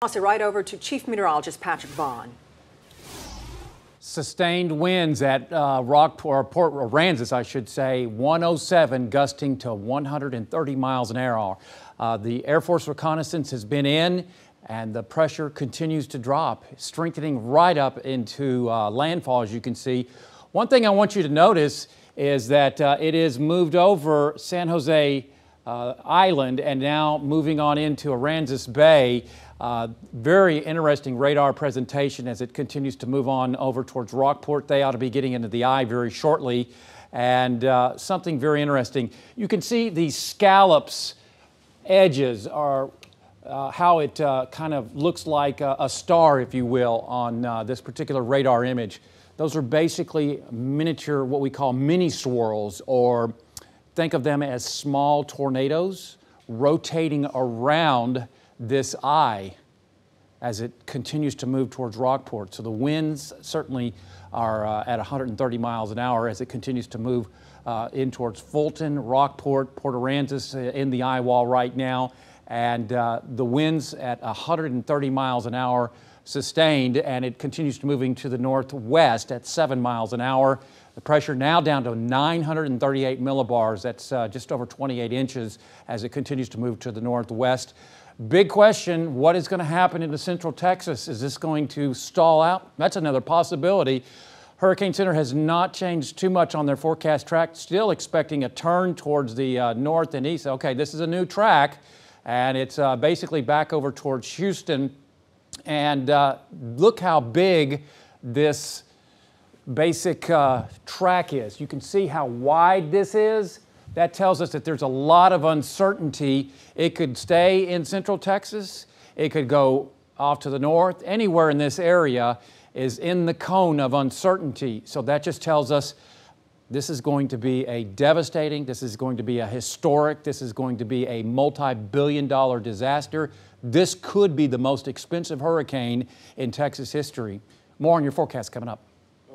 Toss it right over to Chief Meteorologist Patrick Vaughn. Sustained winds at uh, Rockport, or Port Aransas, I should say, 107 gusting to 130 miles an hour. Uh, the Air Force reconnaissance has been in and the pressure continues to drop, strengthening right up into uh, landfall, as you can see. One thing I want you to notice is that uh, it is moved over San Jose uh, Island and now moving on into Aransas Bay. Uh, very interesting radar presentation as it continues to move on over towards Rockport. They ought to be getting into the eye very shortly. And uh, something very interesting. You can see these scallops edges are uh, how it uh, kind of looks like a, a, star, if you will, on uh, this particular radar image. Those are basically miniature, what we call mini swirls or Think of them as small tornadoes rotating around this eye as it continues to move towards Rockport. So the winds certainly are uh, at 130 miles an hour as it continues to move uh, in towards Fulton, Rockport, Port Aransas uh, in the eye wall right now and uh, the winds at 130 miles an hour sustained, and it continues to moving to the northwest at 7 miles an hour. The pressure now down to 938 millibars. That's uh, just over 28 inches as it continues to move to the northwest. Big question, what is going to happen the central Texas? Is this going to stall out? That's another possibility. Hurricane Center has not changed too much on their forecast track, still expecting a turn towards the uh, north and east. Okay, this is a new track and it's uh, basically back over towards Houston. And uh, look how big this basic uh, track is. You can see how wide this is. That tells us that there's a lot of uncertainty. It could stay in central Texas. It could go off to the north. Anywhere in this area is in the cone of uncertainty. So that just tells us this is going to be a devastating, this is going to be a historic, this is going to be a multi billion dollar disaster. This could be the most expensive hurricane in Texas history. More on your forecast coming up.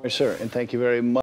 Yes, sir, and thank you very much.